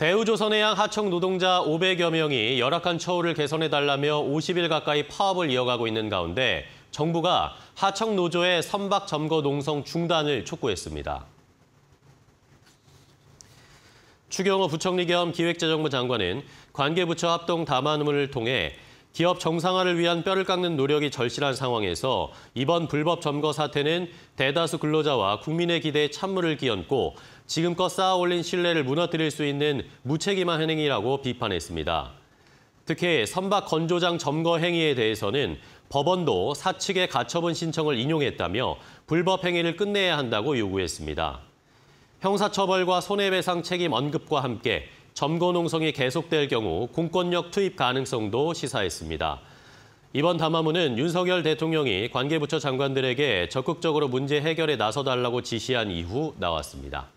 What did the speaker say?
대우조선해양 하청 노동자 500여 명이 열악한 처우를 개선해달라며 50일 가까이 파업을 이어가고 있는 가운데 정부가 하청 노조의 선박 점거 농성 중단을 촉구했습니다. 추경호 부총리 겸 기획재정부 장관은 관계부처 합동 담화문을 통해 기업 정상화를 위한 뼈를 깎는 노력이 절실한 상황에서 이번 불법 점거 사태는 대다수 근로자와 국민의 기대에 찬물을 끼얹고 지금껏 쌓아올린 신뢰를 무너뜨릴 수 있는 무책임한 행위라고 비판했습니다. 특히 선박 건조장 점거 행위에 대해서는 법원도 사측의 가처분 신청을 인용했다며 불법 행위를 끝내야 한다고 요구했습니다. 형사처벌과 손해배상 책임 언급과 함께 점거 농성이 계속될 경우 공권력 투입 가능성도 시사했습니다. 이번 담화문은 윤석열 대통령이 관계부처 장관들에게 적극적으로 문제 해결에 나서달라고 지시한 이후 나왔습니다.